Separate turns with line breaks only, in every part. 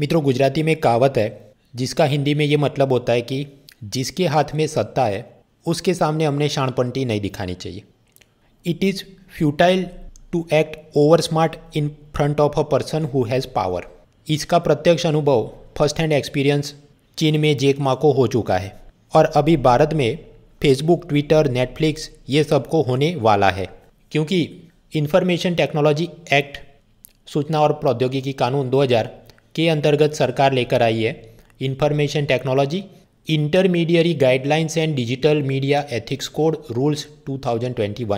मित्रों गुजराती में कहावत है जिसका हिंदी में ये मतलब होता है कि जिसके हाथ में सत्ता है उसके सामने हमने शाणपंटी नहीं दिखानी चाहिए it is futile to act over smart in front of a person who has power इसका प्रत्यक्ष अनुभव फर्स्ट हैंड एक्सपीरियंस चीन में जेक मा को हो चुका है और अभी भारत में फेसबुक ट्विटर नेटफ्लिक्स ये सबको होने वाला है क्योंकि इंफॉर्मेशन टेक्नोलॉजी एक्ट सूचना और प्रौद्योगिकी कानून के अंतर्गत सरकार लेकर आई है information technology intermediary guidelines and digital media ethics code rules 2021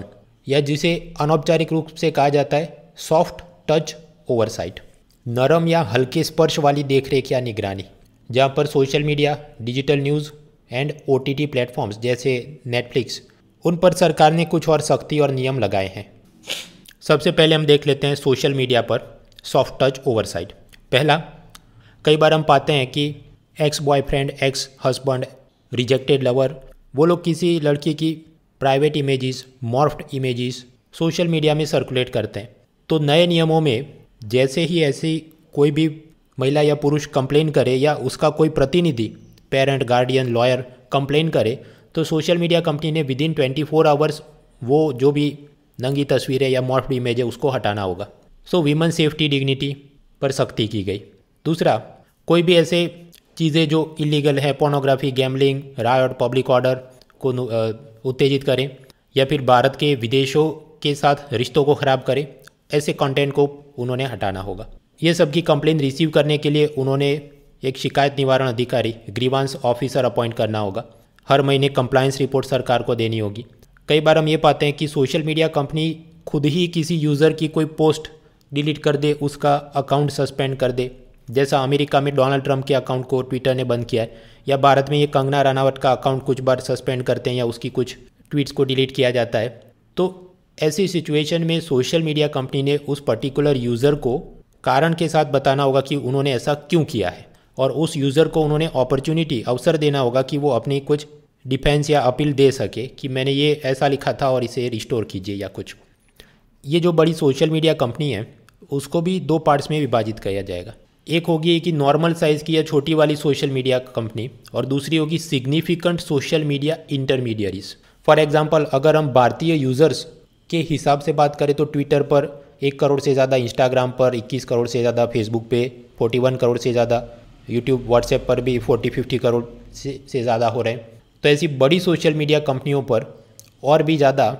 या जिसे अनौपचारिक रूप से कहा जाता है सॉफ्ट टच ओवरसाइट नरम या हल्के स्पर्श वाली देखरेख या निगरानी जहाँ पर social media digital news and O T T platforms जैसे नेटफ्लिक्स उन पर सरकार ने कुछ और सख्ती और नियम लगाए हैं सबसे पहले हम देख लेते हैं सोशल मीडिया पर सॉफ्ट टच ओवरसाइट पहला कई बार हम पाते हैं कि ex boyfriend ex husband rejected lover वो लोग किसी लड़की की private images morphed images social media में सर्कुलेट करते हैं तो नए नियमों में जैसे ही ऐसी कोई भी महिला या पुरुष कंप्लेन करे या उसका कोई प्रतिनिधि पेरेंट गार्डियन लॉयर कंप्लेन करे तो सोशल मीडिया कंपनी ने within twenty four hours वो जो भी नंगी तस्वीरें या मॉर्फ इमेज है उसको हटाना होगा सो वीमन सेफ्टी डिग्निटी पर सख्ती की गई दूसरा कोई भी ऐसे चीज़ें जो इलीगल है पोर्नोग्राफी गैमलिंग राय और पब्लिक ऑर्डर को उत्तेजित करें या फिर भारत के विदेशों के साथ रिश्तों को ख़राब करें ऐसे कंटेंट को उन्होंने हटाना होगा ये सब की कंप्लेन रिसीव करने के लिए उन्होंने एक शिकायत निवारण अधिकारी ग्रीवांस ऑफिसर अपॉइंट करना होगा हर महीने कंप्लायंस रिपोर्ट सरकार को देनी होगी कई बार हम ये पाते हैं कि सोशल मीडिया कंपनी खुद ही किसी यूज़र की कोई पोस्ट डिलीट कर दे उसका अकाउंट सस्पेंड कर दे जैसा अमेरिका में डोनाल्ड ट्रंप के अकाउंट को ट्विटर ने बंद किया है या भारत में ये कंगना रनावट का अकाउंट कुछ बार सस्पेंड करते हैं या उसकी कुछ ट्वीट्स को डिलीट किया जाता है तो ऐसी सिचुएशन में सोशल मीडिया कंपनी ने उस पर्टिकुलर यूज़र को कारण के साथ बताना होगा कि उन्होंने ऐसा क्यों किया है और उस यूज़र को उन्होंने अपॉर्चुनिटी अवसर देना होगा कि वो अपनी कुछ डिफेंस या अपील दे सके कि मैंने ये ऐसा लिखा था और इसे रिस्टोर कीजिए या कुछ ये जो बड़ी सोशल मीडिया कंपनी है उसको भी दो पार्ट्स में विभाजित किया जाएगा एक होगी कि नॉर्मल साइज़ की या छोटी वाली सोशल मीडिया कंपनी और दूसरी होगी significant social media intermediaries for example अगर हम भारतीय यूज़र्स के हिसाब से बात करें तो ट्विटर पर एक करोड़ से ज़्यादा इंस्टाग्राम पर 21 करोड़ से ज़्यादा फेसबुक पे 41 करोड़ से ज़्यादा यूट्यूब व्हाट्सएप पर भी 40-50 करोड़ से, से ज़्यादा हो रहे हैं तो ऐसी बड़ी सोशल मीडिया कंपनियों पर और भी ज़्यादा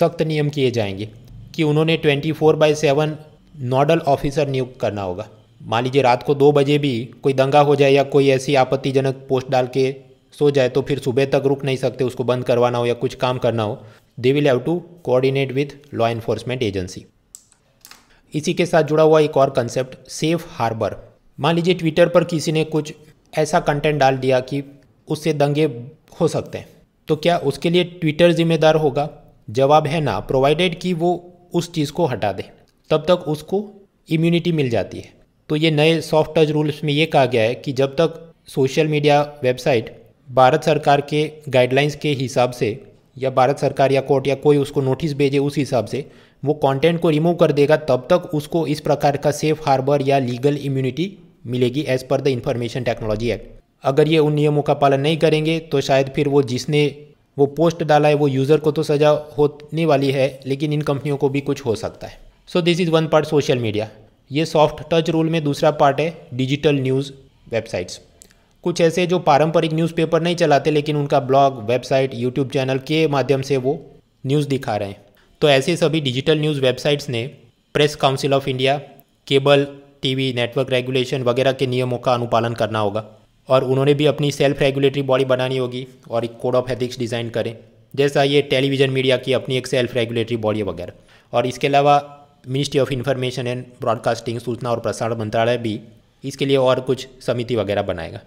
सख्त नियम किए जाएंगे कि उन्होंने 24 four by seven nodal officer नियुक्त करना होगा मान लीजिए रात को दो बजे भी कोई दंगा हो जाए या कोई ऐसी आपत्तिजनक पोस्ट डाल के सो जाए तो फिर सुबह तक रुक नहीं सकते उसको बंद करवाना हो या कुछ काम करना हो they will have to coordinate with law enforcement agency इसी के साथ जुड़ा हुआ एक और कंसेप्ट सेफ हार्बर मान लीजिए ट्विटर पर किसी ने कुछ ऐसा कंटेंट डाल दिया कि उससे दंगे हो सकते हैं तो क्या उसके लिए ट्विटर जिम्मेदार होगा जवाब है ना प्रोवाइडेड कि वो उस चीज़ को हटा दे तब तक उसको इम्यूनिटी मिल जाती है तो ये नए सॉफ्ट टच रूल्स में ये कहा गया है कि जब तक सोशल मीडिया वेबसाइट भारत सरकार के गाइडलाइंस के हिसाब से या भारत सरकार या कोर्ट या कोई उसको नोटिस भेजे उस हिसाब से वो कंटेंट को रिमूव कर देगा तब तक उसको इस प्रकार का सेफ हार्बर या लीगल इम्यूनिटी मिलेगी as per the information technology act अगर ये उन नियमों का पालन नहीं करेंगे तो शायद फिर वो जिसने वो पोस्ट डाला है वो यूज़र को तो सजा होने वाली है लेकिन इन कंपनियों को भी कुछ हो सकता है so this is one part social media ये सॉफ्ट टच रूल में दूसरा पार्ट है डिजिटल न्यूज़ वेबसाइट्स कुछ ऐसे जो पारंपरिक न्यूज़पेपर नहीं चलाते लेकिन उनका ब्लॉग वेबसाइट यूट्यूब चैनल के माध्यम से वो न्यूज़ दिखा रहे हैं तो ऐसे सभी डिजिटल न्यूज़ वेबसाइट्स ने press council of India cable TV network regulation वगैरह के नियमों का अनुपालन करना होगा और उन्होंने भी अपनी सेल्फ रेगुलेटरी बॉडी बनानी होगी और एक कोड ऑफ एथिक्स डिज़ाइन करें जैसा ये टेलीविज़न मीडिया की अपनी एक सेल्फ रेगुलेटरी बॉडी वगैरह और इसके अलावा ministry of information and broadcasting सूचना और प्रसारण मंत्रालय भी इसके लिए और कुछ समिति वगैरह बनाएगा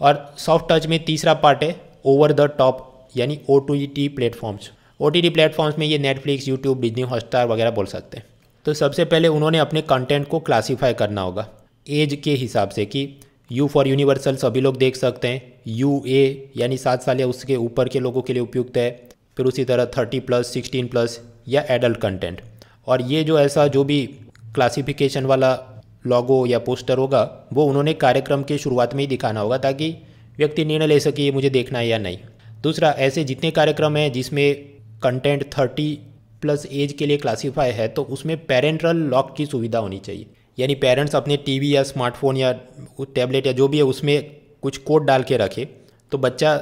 और सॉफ्ट टच में तीसरा पार्ट है ओवर द टॉप यानी O two T platforms O T T platforms में ये नेटफ्लिक्स यूट्यूब डिजनी हॉटस्टार वगैरह बोल सकते हैं तो सबसे पहले उन्होंने अपने कंटेंट को क्लासीफाई करना होगा एज के हिसाब से कि यू फॉर यूनिवर्सल सभी लोग देख सकते हैं यू ए यानी सात साल या उसके ऊपर के लोगों के लिए उपयुक्त है फिर उसी तरह थर्टी प्लस सिक्सटीन प्लस या एडल्ट कंटेंट और ये जो ऐसा जो भी क्लासिफिकेशन वाला लॉगो या पोस्टर होगा वो उन्होंने कार्यक्रम के शुरुआत में ही दिखाना होगा ताकि व्यक्ति निर्णय ले सके मुझे देखना है या नहीं दूसरा ऐसे जितने कार्यक्रम हैं जिसमें कंटेंट थर्टी प्लस एज के लिए क्लासीफाई है तो उसमें पेरेंट्रल लॉक की सुविधा होनी चाहिए यानी पेरेंट्स अपने टीवी या स्मार्टफोन या टैबलेट या जो भी है उसमें कुछ कोड डाल के रखे तो बच्चा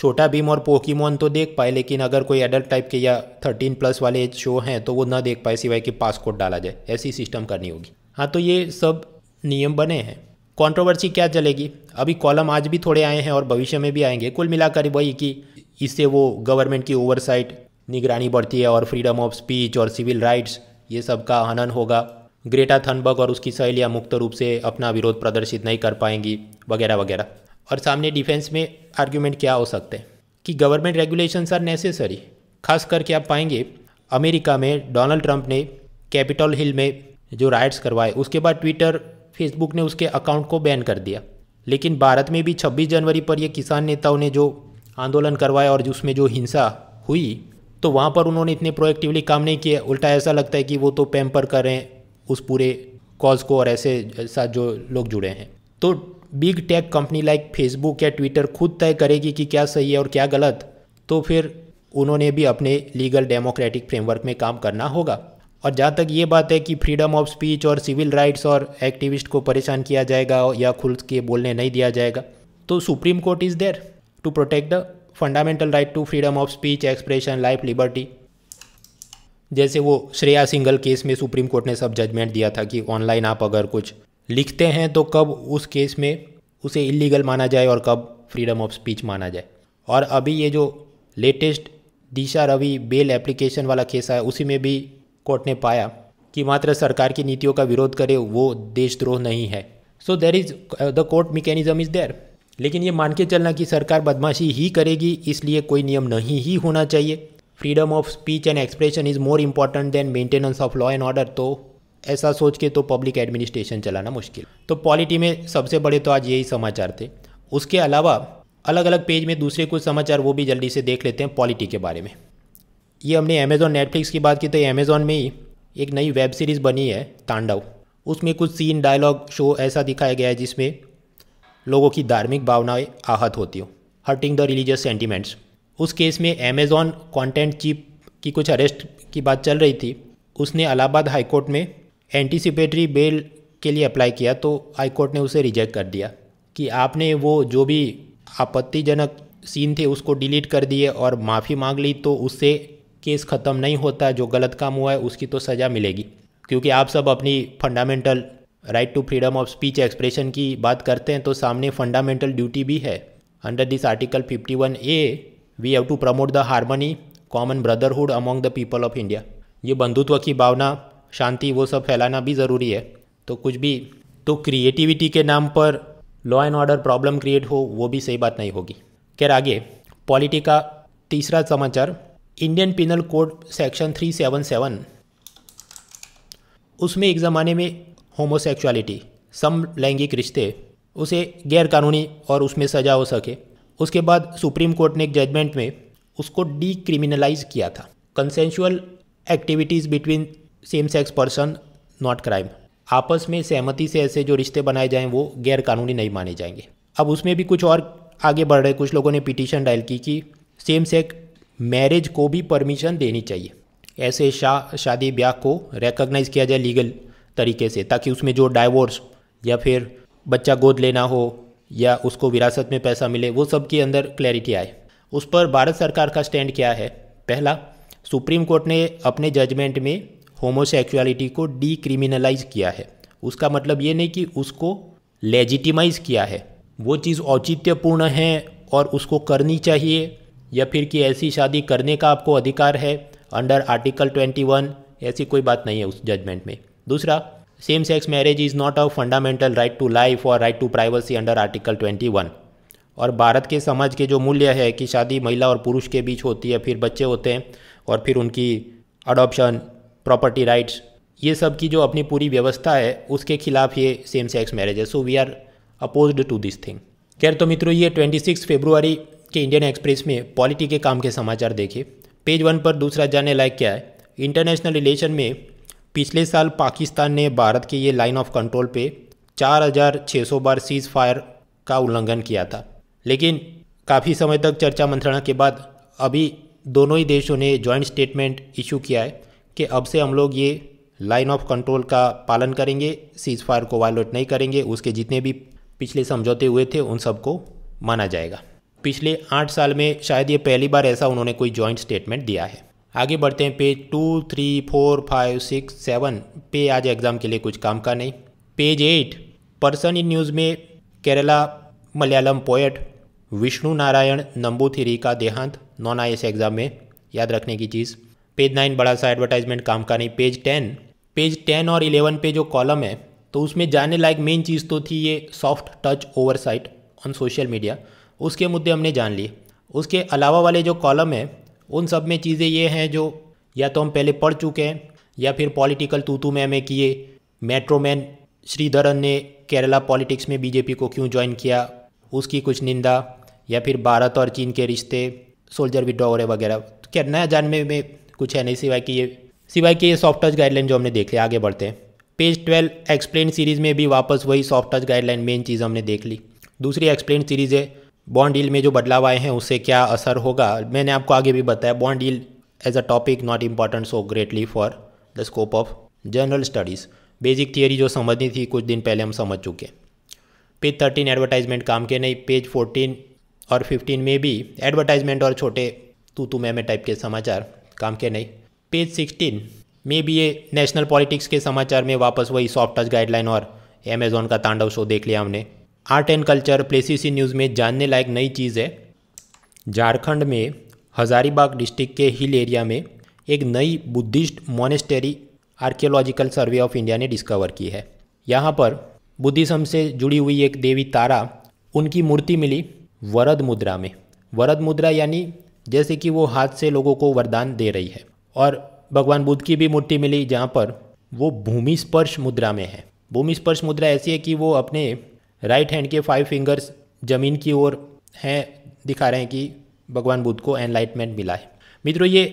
छोटा भीम और पोकीमोन तो देख पाए लेकिन अगर कोई एडल्ट टाइप के या थर्टीन प्लस वाले शो हैं तो वो ना देख पाए सिवाय कि पासकोड डाला जाए ऐसी सिस्टम करनी होगी हाँ तो ये सब नियम बने हैं कंट्रोवर्सी क्या चलेगी अभी कॉलम आज भी थोड़े आए हैं और भविष्य में भी आएंगे कुल मिलाकर वही कि इससे वो गवर्नमेंट की ओवरसाइट निगरानी बढ़ती है और फ्रीडम ऑफ स्पीच और सिविल राइट्स ये सब का हनन होगा ग्रेटा थनबर्ग और उसकी सहेलियाँ मुक्त रूप से अपना विरोध प्रदर्शित नहीं कर पाएंगी वगैरह वगैरह और सामने डिफेंस में आर्ग्यूमेंट क्या हो सकते हैं कि गवर्नमेंट रेगुलेशंस आर नेसेसरी खास करके आप पाएंगे अमेरिका में डोनाल्ड ट्रंप ने कैपिटल हिल में जो राइट्स करवाए उसके बाद ट्विटर फेसबुक ने उसके अकाउंट को बैन कर दिया लेकिन भारत में भी 26 जनवरी पर ये किसान नेताओं ने जो आंदोलन करवाया और उसमें जो हिंसा हुई तो वहाँ पर उन्होंने इतने प्रोएक्टिवली काम नहीं किया उल्टा ऐसा लगता है कि वो तो पैम्पर कर रहे हैं उस पूरे कॉज को और ऐसे साथ जो लोग जुड़े हैं तो big tech company like Facebook या ट्विटर खुद तय करेगी कि क्या सही है और क्या गलत तो फिर उन्होंने भी अपने लीगल डेमोक्रेटिक फ्रेमवर्क में काम करना होगा और जहाँ तक ये बात है कि फ्रीडम ऑफ स्पीच और सिविल राइट्स और एक्टिविस्ट को परेशान किया जाएगा या खुल के बोलने नहीं दिया जाएगा तो supreme court is there to protect the fundamental right to freedom of speech expression life liberty जैसे वो श्रेया सिंगल केस में सुप्रीम कोर्ट ने सब जजमेंट दिया था कि ऑनलाइन आप अगर कुछ लिखते हैं तो कब उस केस में उसे इलीगल माना जाए और कब फ्रीडम ऑफ स्पीच माना जाए और अभी ये जो latest Disha Ravi bail application वाला केस आया उसी में भी कोर्ट ने पाया कि मात्र सरकार की नीतियों का विरोध करे वो देशद्रोह नहीं है so there is the court mechanism is there लेकिन ये मान के चलना कि सरकार बदमाशी ही करेगी इसलिए कोई नियम नहीं ही होना चाहिए freedom of speech and expression is more important than maintenance of law and order तो ऐसा सोच के तो पब्लिक एडमिनिस्ट्रेशन चलाना मुश्किल तो पॉलिटी में सबसे बड़े तो आज यही समाचार थे उसके अलावा अलग अलग पेज में दूसरे कुछ समाचार वो भी जल्दी से देख लेते हैं पॉलिटी के बारे में ये हमने अमेज़ॉन नेटफ्लिक्स की बात की तो अमेज़ॉन में ही एक नई वेब सीरीज़ बनी है तांडव उसमें कुछ सीन डायलॉग शो ऐसा दिखाया गया है जिसमें लोगों की धार्मिक भावनाएं आहत होती हो हर्टिंग द रिलीजियस सेंटिमेंट्स उस केस में अमेज़ॉन कंटेंट चीप की कुछ अरेस्ट की बात चल रही थी उसने अलाहाबाद हाईकोर्ट में एंटीसिपेटरी बेल के लिए अप्लाई किया तो हाई कोर्ट ने उसे रिजेक्ट कर दिया कि आपने वो जो भी आपत्तिजनक सीन थे उसको डिलीट कर दिए और माफ़ी मांग ली तो उससे केस ख़त्म नहीं होता जो गलत काम हुआ है उसकी तो सज़ा मिलेगी क्योंकि आप सब अपनी fundamental right to freedom of speech expression की बात करते हैं तो सामने फंडामेंटल ड्यूटी भी है under this article 51 A we have to promote the harmony common brotherhood among the people of India ये बंधुत्व की भावना शांति वो सब फैलाना भी ज़रूरी है तो कुछ भी तो क्रिएटिविटी के नाम पर law and order problem create हो वो भी सही बात नहीं होगी खैर आगे पॉलिटी का तीसरा समाचार इंडियन पिनल कोड सेक्शन 377 उसमें एक ज़माने में होमोसेक्सुअलिटी समलैंगिक रिश्ते उसे गैरकानूनी और उसमें सजा हो सके उसके बाद सुप्रीम कोर्ट ने एक जजमेंट में उसको डीक्रिमिनलाइज किया था consensual activities between same sex person not crime आपस में सहमति से ऐसे जो रिश्ते बनाए जाएं वो गैर कानूनी नहीं माने जाएंगे अब उसमें भी कुछ और आगे बढ़ रहे कुछ लोगों ने पिटीशन डायल की कि सेम सेक्स मैरिज को भी परमिशन देनी चाहिए ऐसे शा शादी ब्याह को रिकग्नाइज़ किया जाए लीगल तरीके से ताकि उसमें जो डाइवोर्स या फिर बच्चा गोद लेना हो या उसको विरासत में पैसा मिले वो सब के अंदर क्लैरिटी आए उस पर भारत सरकार का स्टैंड क्या है पहला सुप्रीम कोर्ट ने अपने जजमेंट में होमोसेक्सुअलिटी को डीक्रिमिनलाइज किया है उसका मतलब ये नहीं कि उसको लेजिटिमाइज किया है वो चीज़ औचित्यपूर्ण है और उसको करनी चाहिए या फिर कि ऐसी शादी करने का आपको अधिकार है अंडर आर्टिकल 21 ऐसी कोई बात नहीं है उस जजमेंट में दूसरा same sex marriage is not a fundamental right to life और right to privacy under article 21 और भारत के समाज के जो मूल्य है कि शादी महिला और पुरुष के बीच होती है फिर बच्चे होते हैं और फिर उनकी अडॉप्शन प्रॉपर्टी राइट्स ये सब की जो अपनी पूरी व्यवस्था है उसके खिलाफ ये सेम सेक्स मैरिज है so we are oppose to this thing खैर तो मित्रों ये 26 फरवरी के इंडियन एक्सप्रेस में पॉलिटी के काम के समाचार देखे पेज वन पर दूसरा जानने लायक क्या है इंटरनेशनल रिलेशन में पिछले साल पाकिस्तान ने भारत के ये लाइन ऑफ कंट्रोल पे 4,600 बार सीज फायर का उल्लंघन किया था लेकिन काफ़ी समय तक चर्चा मंत्रणा के बाद अभी दोनों ही देशों ने जॉइंट स्टेटमेंट इशू किया है कि अब से हम लोग ये लाइन ऑफ कंट्रोल का पालन करेंगे सीज फायर को वायलेट नहीं करेंगे उसके जितने भी पिछले समझौते हुए थे उन सबको माना जाएगा पिछले आठ साल में शायद ये पहली बार ऐसा उन्होंने कोई जॉइंट स्टेटमेंट दिया है आगे बढ़ते हैं page two three four five six seven पे आज एग्ज़ाम के लिए कुछ काम का नहीं page eight person in news में केरला मलयालम पोएट विष्णु नारायण नंबूथिरी का देहांत नॉन आई एग्ज़ाम में याद रखने की चीज़ पेज नाइन बड़ा सा एडवर्टाइजमेंट काम का नहीं पेज टेन पेज टेन और इलेवन पे जो कॉलम है तो उसमें जाने लायक मेन चीज़ तो थी ये soft touch oversight on social media उसके मुद्दे हमने जान लिए उसके अलावा वाले जो कॉलम है उन सब में चीज़ें ये हैं जो या तो हम पहले पढ़ चुके हैं या फिर पॉलिटिकल तूतू में हमें किए मेट्रोमैन श्रीधरन ने केरला पॉलिटिक्स में बीजेपी को क्यों ज्वाइन किया उसकी कुछ निंदा या फिर भारत और चीन के रिश्ते सोल्जर विड्रॉ वगैरह तो क्या नया जानने में कुछ है नहीं सिवाय कि ये सिवाय कि ये सॉफ्ट टच गाइडलाइन जो हमने देख लिया आगे बढ़ते हैं पेज ट्वेल्व एक्सप्लेन सीरीज़ में भी वापस वही सॉफ्ट टच गाइडलाइन मेन चीज़ हमने देख ली दूसरी एक्सप्लेन सीरीज़ है बॉन्ड डील में जो बदलाव आए हैं उससे क्या असर होगा मैंने आपको आगे भी बताया bond deal as a topic not important so greatly for the scope of general studies basic theory जो समझनी थी कुछ दिन पहले हम समझ चुके पेज थर्टीन एडवर्टाइजमेंट काम के नहीं पेज फोर्टीन और फिफ्टीन में भी एडवर्टाइजमेंट और छोटे तू तू मैं टाइप के समाचार काम किया नहीं पेज सिक्सटीन मे भी ये नेशनल पॉलिटिक्स के समाचार में वापस वही सॉफ्ट टच गाइडलाइन और अमेजोन का तांडव शो देख लिया हमने art and culture places news में जानने लायक नई चीज़ है झारखंड में हजारीबाग डिस्ट्रिक्ट के हिल एरिया में एक नई Buddhist monastery archaeological survey of India ने डिस्कवर की है यहाँ पर बुद्धिज़्म से जुड़ी हुई एक देवी तारा उनकी मूर्ति मिली वरद मुद्रा में वरद मुद्रा यानी जैसे कि वो हाथ से लोगों को वरदान दे रही है और भगवान बुद्ध की भी मूर्ति मिली जहाँ पर वो भूमि स्पर्श मुद्रा में है भूमि स्पर्श मुद्रा ऐसी है कि वो अपने राइट हैंड के फाइव फिंगर्स जमीन की ओर हैं दिखा रहे हैं कि भगवान बुद्ध को एनलाइटमेंट मिला है मित्रों ये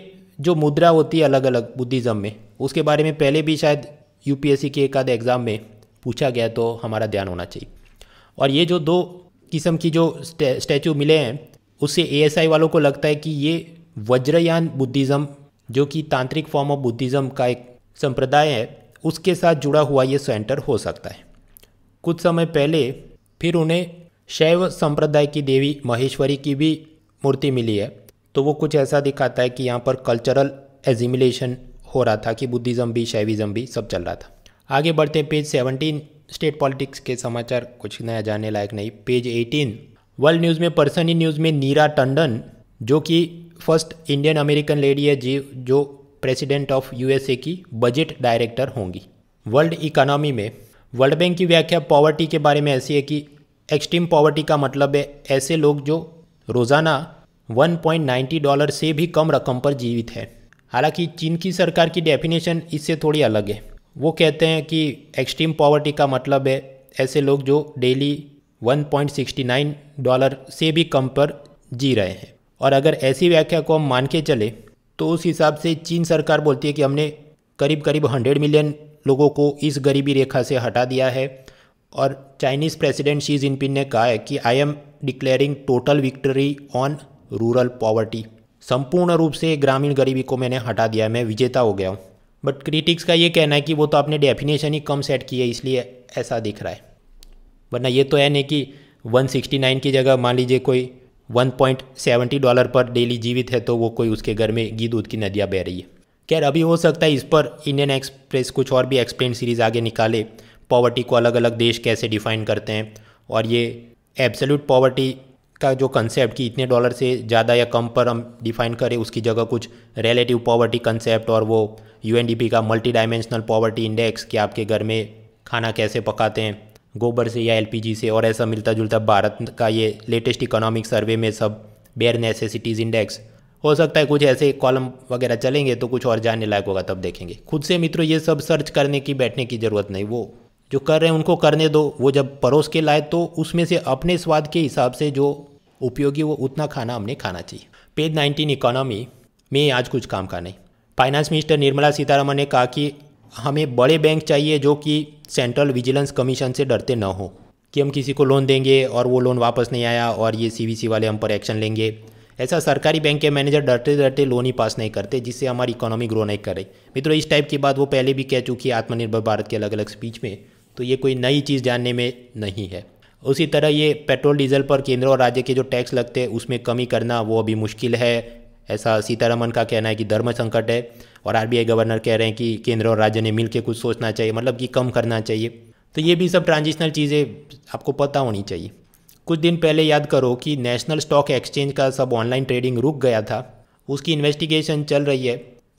जो मुद्रा होती है अलग अलग बुद्धिज़्म में उसके बारे में पहले भी शायद यूपीएससी के एक आध एग्ज़ाम में पूछा गया तो हमारा ध्यान होना चाहिए और ये जो दो किस्म की जो स्टैचू मिले हैं उससे ए वालों को लगता है कि ये वज्रयान बुद्धिज़्म जो कि तांत्रिक फॉर्म ऑफ बुद्धिज़्म का एक संप्रदाय है उसके साथ जुड़ा हुआ ये सेंटर हो सकता है कुछ समय पहले फिर उन्हें शैव संप्रदाय की देवी महेश्वरी की भी मूर्ति मिली है तो वो कुछ ऐसा दिखाता है कि यहाँ पर कल्चरल एजिमिलेशन हो रहा था कि बुद्धिज़्म भी शैविज़्म भी सब चल रहा था आगे बढ़ते पेज सेवनटीन स्टेट पॉलिटिक्स के समाचार कुछ नया जानने लायक नहीं पेज एटीन वर्ल्ड न्यूज़ में पर्सनी न्यूज़ में नीरा टंडन जो कि फर्स्ट इंडियन अमेरिकन लेडी है जी जो प्रेसिडेंट ऑफ यूएसए की बजट डायरेक्टर होंगी वर्ल्ड इकोनॉमी में वर्ल्ड बैंक की व्याख्या पॉवर्टी के बारे में ऐसी है कि एक्सट्रीम पॉवर्टी का मतलब है ऐसे लोग जो रोज़ाना 1.90 डॉलर से भी कम रकम पर जीवित है हालांकि चीन की सरकार की डेफिनेशन इससे थोड़ी अलग है वो कहते हैं कि एक्सट्रीम पॉवर्टी का मतलब है ऐसे लोग जो डेली 1.69 डॉलर से भी कम पर जी रहे हैं और अगर ऐसी व्याख्या को हम मान के चले तो उस हिसाब से चीन सरकार बोलती है कि हमने करीब करीब हंड्रेड मिलियन लोगों को इस गरीबी रेखा से हटा दिया है और चाइनीज़ प्रेसिडेंट शी जिनपिंग ने कहा है कि I am declaring total victory on rural poverty संपूर्ण रूप से ग्रामीण गरीबी को मैंने हटा दिया मैं विजेता हो गया हूँ बट क्रिटिक्स का ये कहना है कि वो तो आपने डेफिनेशन ही कम सेट की है इसलिए ऐसा दिख रहा है वरना ये तो है नहीं कि 169 की जगह मान लीजिए कोई 1.70 डॉलर पर डेली जीवित है तो वो कोई उसके घर में घी दूध की नदियाँ बह रही है खैर अभी हो सकता है इस पर इंडियन एक्सप्रेस कुछ और भी एक्सप्लेन सीरीज़ आगे निकाले पॉवर्टी को अलग अलग देश कैसे डिफाइन करते हैं और ये एब्सोल्यूट पॉवर्टी का जो कंसेप्ट कि इतने डॉलर से ज़्यादा या कम पर हम डिफाइन करें उसकी जगह कुछ रिलेटिव पॉवर्टी कंसेप्ट और वो यूएनडीपी का मल्टी डायमेंशनल पॉवर्टी इंडेक्स कि आपके घर में खाना कैसे पकाते हैं गोबर से या एलपीजी से और ऐसा मिलता जुलता भारत का ये लेटेस्ट इकोनॉमिक सर्वे में सब बेयर नेसेसिटीज़ इंडेक्स हो सकता है कुछ ऐसे कॉलम वगैरह चलेंगे तो कुछ और जानने लायक होगा तब देखेंगे खुद से मित्रों ये सब सर्च करने की बैठने की ज़रूरत नहीं वो जो कर रहे हैं उनको करने दो वो जब परोस के लाए तो उसमें से अपने स्वाद के हिसाब से जो उपयोगी वो उतना खाना हमने खाना चाहिए पेज नाइनटीन इकोनॉमी में आज कुछ काम का नहीं फाइनेंस मिनिस्टर निर्मला सीतारमन ने कहा कि हमें बड़े बैंक चाहिए जो कि सेंट्रल विजिलेंस कमीशन से डरते न हो कि हम किसी को लोन देंगे और वो लोन वापस नहीं आया और ये सी वाले हम पर एक्शन लेंगे ऐसा सरकारी बैंक के मैनेजर डरते डरते लोन ही पास नहीं करते जिससे हमारी इकोनॉमी ग्रो नहीं करे मित्रों इस टाइप की बात वो पहले भी कह चुकी है आत्मनिर्भर भारत के अलग अलग स्पीच में तो ये कोई नई चीज़ जानने में नहीं है उसी तरह ये पेट्रोल डीजल पर केंद्र और राज्य के जो टैक्स लगते हैं उसमें कमी करना वो अभी मुश्किल है ऐसा सीतारमन का कहना है कि धर्म संकट है और आरबीआई गवर्नर कह रहे हैं कि केंद्र और राज्य ने मिल के कुछ सोचना चाहिए मतलब कि कम करना चाहिए तो ये भी सब ट्रांजिशनल चीज़ें आपको पता होनी चाहिए कुछ दिन पहले याद करो कि नेशनल स्टॉक एक्सचेंज का सब ऑनलाइन ट्रेडिंग रुक गया था उसकी इन्वेस्टिगेशन चल रही है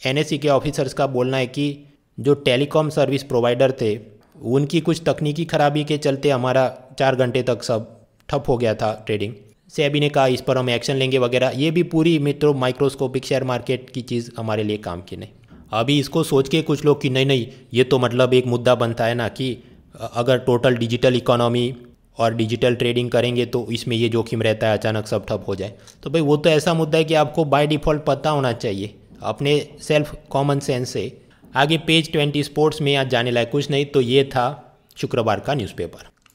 एन के ऑफिसर्स का बोलना है कि जो टेलीकॉम सर्विस प्रोवाइडर थे उनकी कुछ तकनीकी खराबी के चलते हमारा चार घंटे तक सब ठप हो गया था ट्रेडिंग सेबी ने कहा इस पर हम एक्शन लेंगे वगैरह ये भी पूरी मित्रों माइक्रोस्कोपिक शेयर मार्केट की चीज़ हमारे लिए काम की नहीं अभी इसको सोच के कुछ लोग कि नहीं नहीं ये तो मतलब एक मुद्दा बनता है ना कि अगर टोटल डिजिटल इकोनॉमी और डिजिटल ट्रेडिंग करेंगे तो इसमें ये जोखिम रहता है अचानक सब ठप हो जाए तो भाई वो तो ऐसा मुद्दा है कि आपको बाय डिफ़ॉल्ट पता होना चाहिए अपने सेल्फ कॉमन सेंस से आगे पेज ट्वेंटी स्पोर्ट्स में आज जाने लायक कुछ नहीं तो ये था शुक्रवार का न्यूज़पेपर